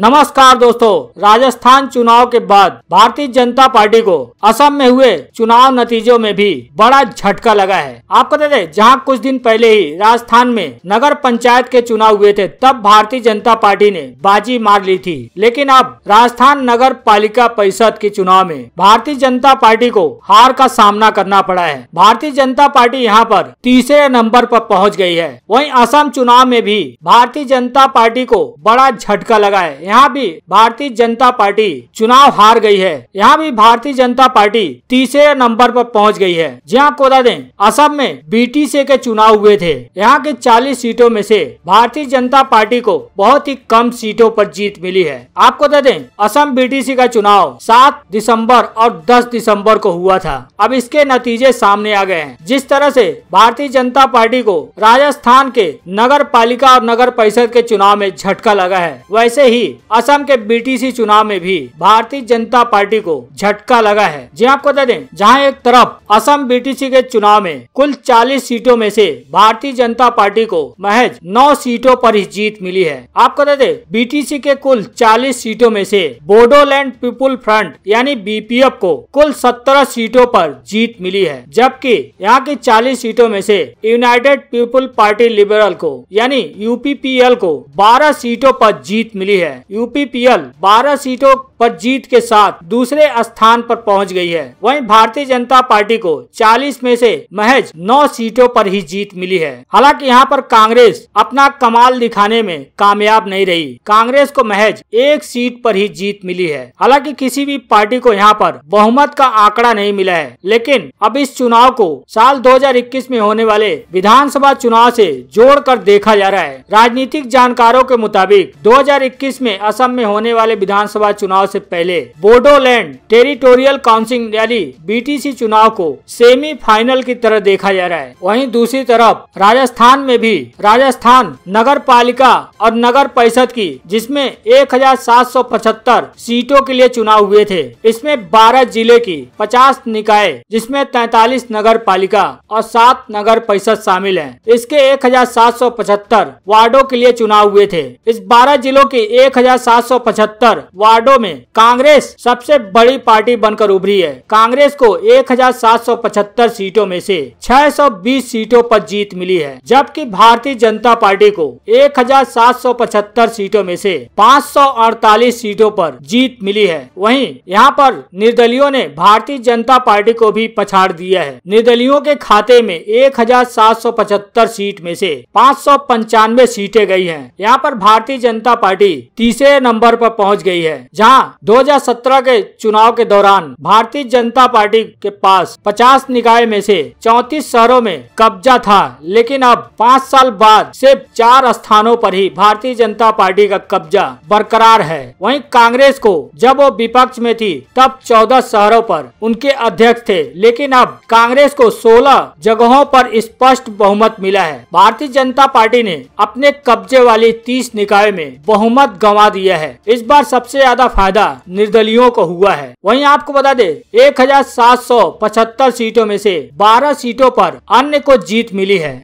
नमस्कार दोस्तों राजस्थान चुनाव के बाद भारतीय जनता पार्टी को असम में हुए चुनाव नतीजों में भी बड़ा झटका लगा है आपको बता दें जहाँ कुछ दिन पहले ही राजस्थान में नगर पंचायत के चुनाव हुए थे तब भारतीय जनता पार्टी ने बाजी मार ली थी लेकिन अब राजस्थान नगर पालिका परिषद के चुनाव में भारतीय जनता पार्टी को हार का सामना करना पड़ा है भारतीय जनता पार्टी यहाँ पर तीसरे नंबर पर पहुँच गयी है वही असम चुनाव में भी भारतीय जनता पार्टी को बड़ा झटका लगा है यहाँ भी भारतीय जनता पार्टी चुनाव हार गई है यहाँ भी भारतीय जनता पार्टी तीसरे नंबर पर पहुँच गई है जी आपको हाँ, बता दें असम में बी के चुनाव हुए थे यहाँ के 40 सीटों में से भारतीय जनता पार्टी को बहुत ही कम सीटों पर जीत मिली है आपको बता दें असम बी का चुनाव सात दिसम्बर और दस दिसम्बर को हुआ था अब इसके नतीजे सामने आ गए हैं जिस तरह से भारतीय जनता पार्टी को राजस्थान के नगर पालिका और नगर परिषद के चुनाव में झटका लगा है वैसे ही असम के बीटीसी चुनाव में भी भारतीय जनता पार्टी को झटका लगा है जी हाँ, आपको बता दें जहाँ एक तरफ असम बीटीसी के चुनाव में कुल 40 सीटों में से भारतीय जनता पार्टी को महज 9 सीटों पर ही जीत मिली है आपको बता दें बीटीसी के कुल 40 सीटों में से बोडोलैंड पीपुल फ्रंट यानी बीपीएफ को कुल सत्रह सीटों आरोप जीत मिली है जबकि यहाँ की चालीस सीटों में ऐसी यूनाइटेड पीपुल पार्टी लिबरल को यानी यू को 12 सीटों पर जीत मिली है यूपीपीएल 12 सीटों पर जीत के साथ दूसरे स्थान पर पहुंच गई है वहीं भारतीय जनता पार्टी को 40 में से महज 9 सीटों पर ही जीत मिली है हालांकि यहां पर कांग्रेस अपना कमाल दिखाने में कामयाब नहीं रही कांग्रेस को महज एक सीट पर ही जीत मिली है हालांकि किसी भी पार्टी को यहाँ पर बहुमत का आंकड़ा नहीं मिला है लेकिन अब इस चुनाव को साल दो में होने वाले विधानसभा चुनाव ऐसी जोड़ देखा जा रहा है राजनीतिक जानकारों के मुताबिक दो में में असम में होने वाले विधानसभा चुनाव से पहले बोडोलैंड टेरिटोरियल काउंसिल यानी बीटीसी चुनाव को सेमीफाइनल की तरह देखा जा रहा है वहीं दूसरी तरफ राजस्थान में भी राजस्थान नगर पालिका और नगर परिषद की जिसमें एक सीटों के लिए चुनाव हुए थे इसमें बारह जिले की पचास निकाय जिसमे तैतालीस नगर पालिका और सात नगर परिषद शामिल है इसके एक वार्डों के लिए चुनाव हुए थे इस 12 जिलों के एक 1,775 वार्डो में कांग्रेस सबसे बड़ी पार्टी बनकर उभरी है कांग्रेस को 1,775 सीटों में से 620 सीटों पर जीत मिली है जबकि भारतीय जनता पार्टी को 1,775 सीटों में से 548 सीटों पर जीत मिली है वहीं यहाँ पर निर्दलियों ने भारतीय जनता पार्टी को भी पछाड़ दिया है निर्दलियों के खाते में एक सीट में से पाँच सीटें गई हैं। यहाँ पर भारतीय जनता पार्टी तीसरी तीसरे नंबर पर पहुंच गई है जहां 2017 के चुनाव के दौरान भारतीय जनता पार्टी के पास 50 निकाय में से 34 शहरों में कब्जा था लेकिन अब पाँच साल बाद सिर्फ चार स्थानों पर ही भारतीय जनता पार्टी का कब्जा बरकरार है वहीं कांग्रेस को जब वो विपक्ष में थी तब 14 शहरों पर उनके अध्यक्ष थे लेकिन अब कांग्रेस को सोलह जगहों पर स्पष्ट बहुमत मिला है भारतीय जनता पार्टी ने अपने कब्जे वाली तीस निकाय में बहुमत गंवा बढ़ा दिया है इस बार सबसे ज्यादा फायदा निर्दलियों को हुआ है वहीं आपको बता दे एक सीटों में से 12 सीटों पर अन्य को जीत मिली है